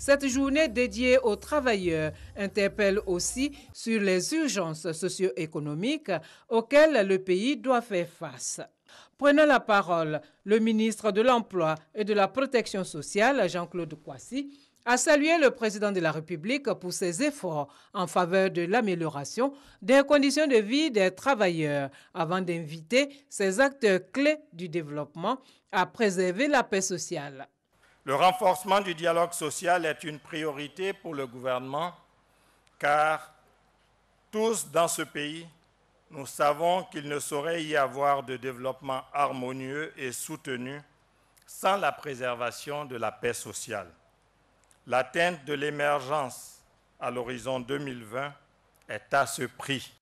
Cette journée dédiée aux travailleurs interpelle aussi sur les urgences socio-économiques auxquelles le pays doit faire face. Prenant la parole, le ministre de l'Emploi et de la Protection sociale, Jean-Claude Coissy, a salué le président de la République pour ses efforts en faveur de l'amélioration des conditions de vie des travailleurs, avant d'inviter ces acteurs clés du développement à préserver la paix sociale. Le renforcement du dialogue social est une priorité pour le gouvernement car tous dans ce pays, nous savons qu'il ne saurait y avoir de développement harmonieux et soutenu sans la préservation de la paix sociale. L'atteinte de l'émergence à l'horizon 2020 est à ce prix.